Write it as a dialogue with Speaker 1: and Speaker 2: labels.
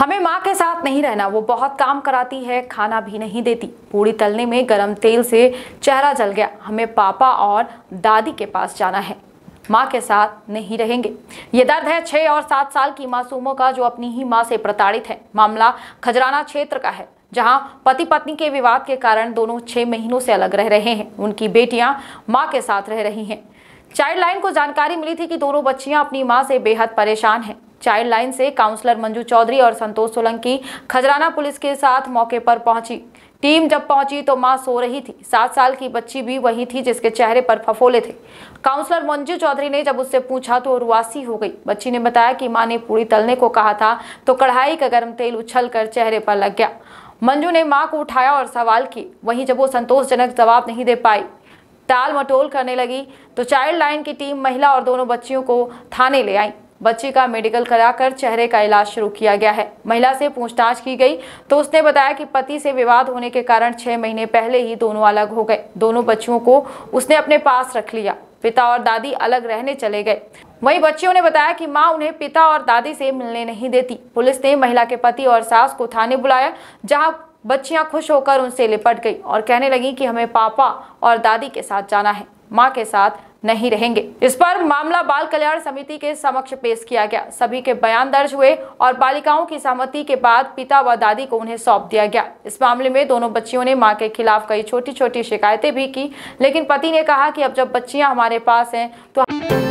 Speaker 1: हमें माँ के साथ नहीं रहना वो बहुत काम कराती है खाना भी नहीं देती पूरी तलने में गर्म तेल से चेहरा जल गया हमें पापा और दादी के पास जाना है माँ के साथ नहीं रहेंगे ये दर्द है छः और सात साल की मासूमों का जो अपनी ही माँ से प्रताड़ित है मामला खजराना क्षेत्र का है जहाँ पति पत्नी के विवाद के कारण दोनों छः महीनों से अलग रह रहे हैं उनकी बेटियां माँ के साथ रह रही हैं चाइल्ड लाइन को जानकारी मिली थी कि दोनों बच्चियां अपनी मां से बेहद परेशान हैं चाइल्ड लाइन से काउंसलर मंजू चौधरी और संतोष सोलंकी खजराना पुलिस के साथ मौके पर पहुंची टीम जब पहुंची तो मां सो रही थी सात साल की बच्ची भी वही थी जिसके चेहरे पर फफोले थे काउंसलर मंजू चौधरी ने जब उससे पूछा तो रुआसी हो गई बच्ची ने बताया कि मां ने पूरी तलने को कहा था तो कढ़ाई का गर्म तेल उछल कर चेहरे पर लग गया मंजू ने मां को उठाया और सवाल किए वहीं जब वो संतोषजनक जवाब नहीं दे पाई टाल मटोल करने लगी तो चाइल्ड लाइन की टीम महिला और दोनों बच्चियों को थाने ले आई बच्ची का मेडिकल कराकर चेहरे का इलाज शुरू किया गया है महिला से पूछताछ की गई तो उसने बताया कि पति से विवाद होने के कारण छह महीने पहले ही दोनों अलग हो गए दोनों बच्चियों को उसने अपने पास रख लिया पिता और दादी अलग रहने चले गए वहीं बच्चियों ने बताया कि माँ उन्हें पिता और दादी से मिलने नहीं देती पुलिस ने महिला के पति और सास को थाने बुलाया जहाँ बच्चियां खुश होकर उनसे लिपट गई और कहने लगी कि हमें पापा और दादी के साथ जाना है माँ के साथ नहीं रहेंगे इस पर मामला बाल कल्याण समिति के समक्ष पेश किया गया सभी के बयान दर्ज हुए और बालिकाओं की सहमति के बाद पिता व दादी को उन्हें सौंप दिया गया इस मामले में दोनों बच्चियों ने मां के खिलाफ कई छोटी छोटी शिकायतें भी की लेकिन पति ने कहा कि अब जब बच्चियां हमारे पास हैं तो